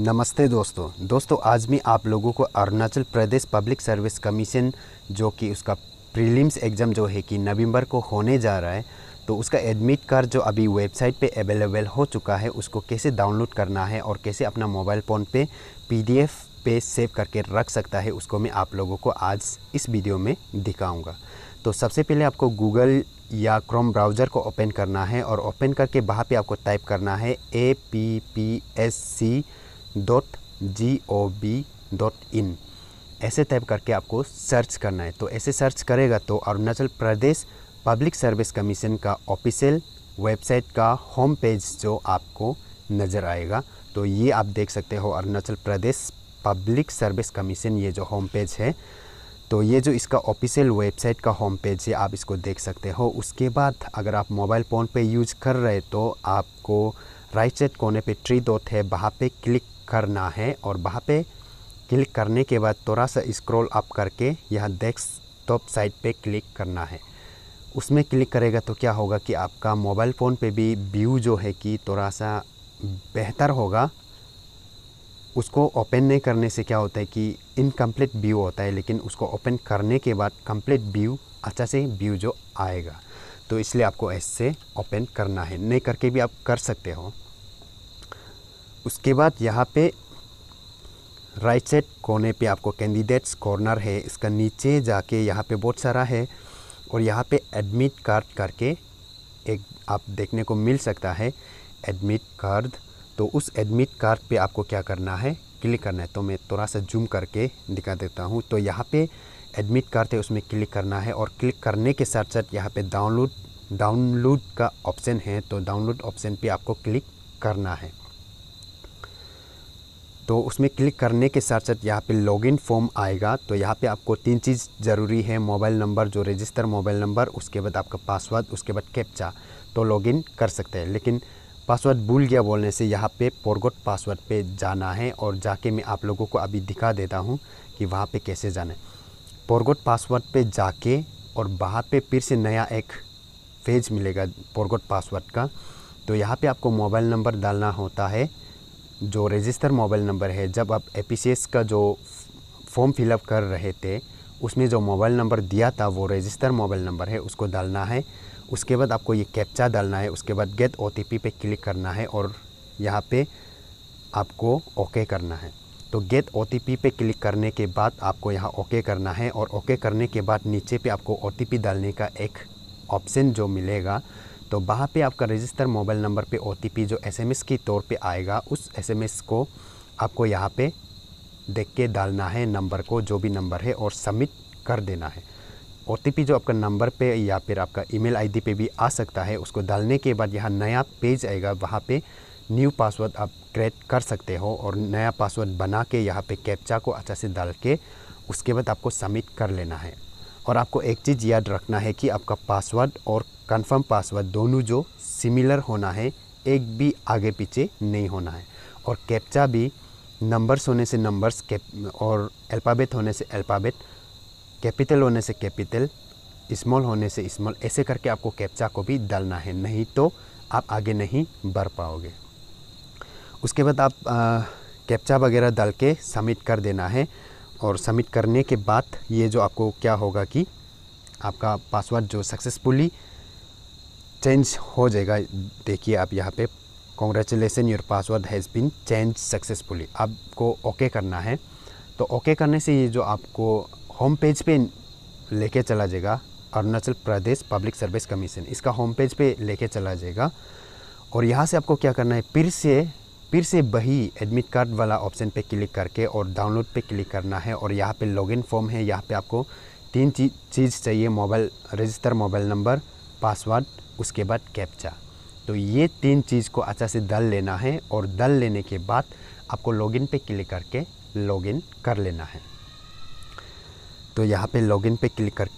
नमस्ते दोस्तों दोस्तों आज मैं आप लोगों को Arunachal Pradesh public service commission जो कि उसका प्रीलिम्स एग्ज़ाम जो है कि नवंबर को होने जा रहा है तो उसका एडमिट कार्ड जो अभी वेबसाइट पे अवेलेबल हो चुका है उसको कैसे डाउनलोड करना है और कैसे अपना मोबाइल फ़ोन पे पीडीएफ पे सेव करके रख सकता है उसको मैं आप लोगों को आज इस वीडियो में दिखाऊँगा तो सबसे पहले आपको गूगल या क्रोम ब्राउज़र को ओपन करना है और ओपन करके वहाँ पर आपको टाइप करना है A P P S C dot G O V dot in ऐसे टाइप करके आपको सर्च करना है तो ऐसे सर्च करेगा तो Arunachal Pradesh public service commission का ऑफिशियल वेबसाइट का होम पेज जो आपको नज़र आएगा तो ये आप देख सकते हो Arunachal Pradesh public service commission ये जो होम पेज है तो ये जो इसका ऑफिशियल वेबसाइट का होम पेज है आप इसको देख सकते हो उसके बाद अगर आप मोबाइल फ़ोन पे यूज कर रहे तो आपको राइट साइड कोने पे ट्री डॉट है वहाँ पे क्लिक करना है और वहाँ पे क्लिक करने के बाद थोड़ा सा स्क्रॉल अप करके यहाँ डेस्कटॉप साइट पे क्लिक करना है उसमें क्लिक करेगा तो क्या होगा कि आपका मोबाइल फ़ोन पे भी व्यू जो है कि थोड़ा सा बेहतर होगा उसको ओपन नहीं करने से क्या होता है कि इनकम्प्लीट व्यू होता है लेकिन उसको ओपन करने के बाद कम्प्लीट व्यू अच्छा से व्यू जो आएगा तो इसलिए आपको ऐसे ओपन करना है नहीं करके भी आप कर सकते हो उसके बाद यहाँ पे राइट साइड कोने पे आपको कैंडिडेट्स कॉर्नर है इसका नीचे जाके यहाँ पे बहुत सारा है और यहाँ पे एडमिट कार्ड करके एक आप देखने को मिल सकता है एडमिट कार्ड तो उस एडमिट कार्ड पे आपको क्या करना है क्लिक करना है तो मैं थोड़ा सा जूम करके दिखा देता हूँ तो यहाँ पे एडमिट कार्ड है उसमें क्लिक करना है और क्लिक करने के साथ साथ यहाँ पे डाउनलोड डाउनलोड का ऑप्शन है तो डाउनलोड ऑप्शन पे आपको क्लिक करना है तो उसमें क्लिक करने के साथ साथ यहाँ पे लॉगिन फॉर्म आएगा तो यहाँ पे आपको तीन चीज़ ज़रूरी है मोबाइल नंबर जो रजिस्टर मोबाइल नंबर उसके बाद आपका पासवर्ड उसके बाद कैप्चा तो लॉगिन कर सकते हैं लेकिन पासवर्ड भूल गया बोलने से यहाँ पे पोरगोट पासवर्ड पे जाना है और जाके मैं आप लोगों को अभी दिखा देता हूँ कि वहाँ पर कैसे जाना है पोरगोट पासवर्ड पे जाके और वहाँ पर फिर से नया एक पेज मिलेगा पोरगोट पासवर्ड का तो यहाँ पर आपको मोबाइल नंबर डालना होता है जो रजिस्टर मोबाइल नंबर है जब आप ए का जो फॉर्म फिलअप कर रहे थे उसमें जो मोबाइल नंबर दिया था वो रजिस्टर मोबाइल नंबर है उसको डालना है उसके बाद आपको ये कैप्चा डालना है उसके बाद गेट ओ पे क्लिक करना है और यहाँ पे आपको ओके करना है तो गेट ओ पे क्लिक करने के बाद आपको यहाँ ओके करना है और ओके करने के बाद नीचे पे आपको ओ डालने का एक ऑप्शन जो मिलेगा तो वहाँ पे आपका रजिस्टर मोबाइल नंबर पे ओ जो एस की तौर पे आएगा उस एस को आपको यहाँ पे देख के डालना है नंबर को जो भी नंबर है और सबमिट कर देना है ओ जो आपका नंबर पे या फिर आपका ईमेल आईडी पे भी आ सकता है उसको डालने के बाद यहाँ नया पेज आएगा वहाँ पे न्यू पासवर्ड आप क्रिएट कर सकते हो और नया पासवर्ड बना के यहाँ पर कैप्चा को अच्छा से डाल के उसके बाद आपको सबमिट कर लेना है और आपको एक चीज़ याद रखना है कि आपका पासवर्ड और कंफर्म पासवर्ड दोनों जो सिमिलर होना है एक भी आगे पीछे नहीं होना है और कैप्चा भी नंबर्स होने से नंबर्स और अल्फ़ाबेट होने से अल्फ़ाबेट कैपिटल होने से कैपिटल स्मॉल होने से स्मॉल ऐसे करके आपको कैप्चा को भी डालना है नहीं तो आप आगे नहीं बढ़ पाओगे उसके बाद आप कैप्चा वगैरह डाल के सबमिट कर देना है और सबमिट करने के बाद ये जो आपको क्या होगा कि आपका पासवर्ड जो सक्सेसफुली चेंज हो जाएगा देखिए आप यहाँ पे congratulation your password has been change successfully आपको ओके okay करना है तो ओके okay करने से ये जो आपको होम पेज पे लेके चला जाएगा Arunachal Pradesh public service commission इसका होम पेज पे लेके चला जाएगा और यहाँ से आपको क्या करना है फिर से फिर से वही एडमिट कार्ड वाला ऑप्शन पे क्लिक करके और डाउनलोड पे क्लिक करना है और यहाँ पे लॉगिन फॉर्म है यहाँ पे आपको तीन चीज चीज़ चाहिए mobile register mobile number password उसके बाद कैप्चा तो ये तीन चीज़ को अच्छा से दल लेना है और दल लेने के बाद आपको लॉगिन पे क्लिक करके लॉगिन कर लेना है तो यहाँ पे लॉगिन पे क्लिक कर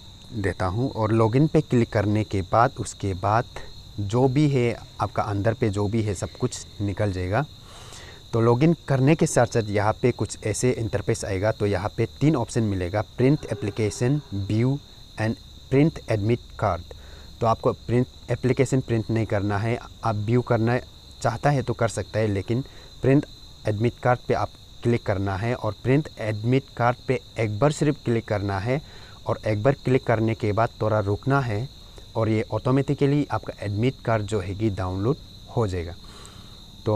देता हूँ और लॉगिन पे क्लिक करने के बाद उसके बाद जो भी है आपका अंदर पे जो भी है सब कुछ निकल जाएगा तो लॉगिन करने के साथ साथ यहाँ पे कुछ ऐसे इंटरफेस आएगा तो यहाँ पे तीन ऑप्शन मिलेगा print application view and print admit card तो आपको प्रिंट एप्लीकेशन प्रिंट नहीं करना है आप व्यू करना चाहता है तो कर सकता है लेकिन प्रिंट एडमिट कार्ड पे आप क्लिक करना है और प्रिंट एडमिट कार्ड पे एक बार सिर्फ क्लिक करना है और एक बार क्लिक करने के बाद थोड़ा रुकना है और ये ऑटोमेटिकली आपका एडमिट कार्ड जो हैगी डाउनलोड हो जाएगा तो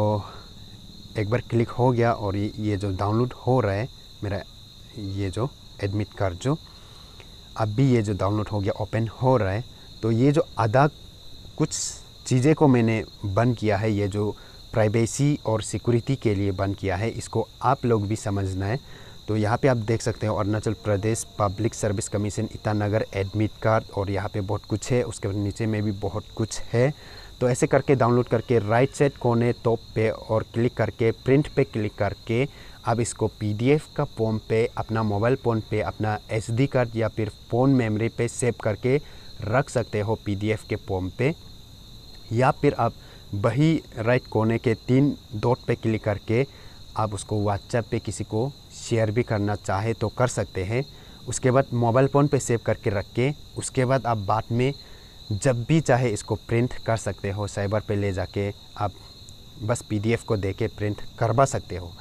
एक बार क्लिक हो गया और ये जो डाउनलोड हो रहा है मेरा ये जो एडमिट कार्ड जो अब भी ये जो डाउनलोड हो गया ओपन हो रहा है तो ये जो आधा कुछ चीज़ें को मैंने बंद किया है ये जो प्राइवेसी और सिक्योरिटी के लिए बंद किया है इसको आप लोग भी समझना है तो यहाँ पे आप देख सकते हैं Arunachal Pradesh public service commission Itanagar admit card और यहाँ पे बहुत कुछ है उसके नीचे में भी बहुत कुछ है तो ऐसे करके डाउनलोड करके राइट साइड कोने टॉप पे और क्लिक करके प्रिंट पे क्लिक करके आप इसको पीडीएफ का फॉर्म पे अपना मोबाइल फ़ोन पे अपना एसडी कार्ड या फिर फ़ोन मेमोरी पे सेव करके रख सकते हो पीडीएफ के फॉर्म पे या फिर आप वही राइट कोने के तीन डॉट पे क्लिक करके आप उसको व्हाट्सएप पे किसी को शेयर भी करना चाहे तो कर सकते हैं उसके बाद मोबाइल फ़ोन पे सेव करके रख के उसके बाद आप बाद में जब भी चाहे इसको प्रिंट कर सकते हो साइबर पे ले जाके आप बस पीडीएफ को दे के प्रिंट करवा सकते हो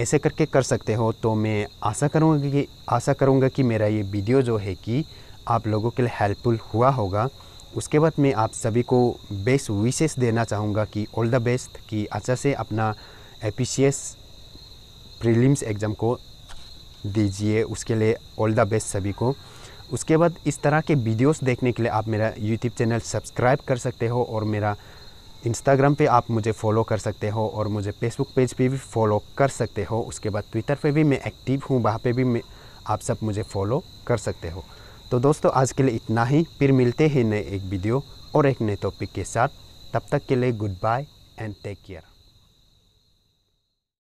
ऐसे करके कर सकते हो तो मैं आशा करूँगा कि आशा करूँगा कि मेरा ये वीडियो जो है कि आप लोगों के लिए हेल्पफुल हुआ होगा उसके बाद मैं आप सभी को बेस्ट विशेष देना चाहूँगा कि ऑल द बेस्ट कि अच्छा से अपना ए पी प्रीलिम्स एग्ज़ाम को दीजिए उसके लिए ऑल द बेस्ट सभी को उसके बाद इस तरह के वीडियोस देखने के लिए आप मेरा यूट्यूब चैनल सब्सक्राइब कर सकते हो और मेरा इंस्टाग्राम पे आप मुझे फॉलो कर सकते हो और मुझे फेसबुक पेज पे भी फॉलो कर सकते हो उसके बाद ट्विटर पे भी मैं एक्टिव हूँ वहाँ पे भी आप सब मुझे फॉलो कर सकते हो तो दोस्तों आज के लिए इतना ही फिर मिलते हैं नए एक वीडियो और एक नए टॉपिक के साथ तब तक के लिए goodbye and take care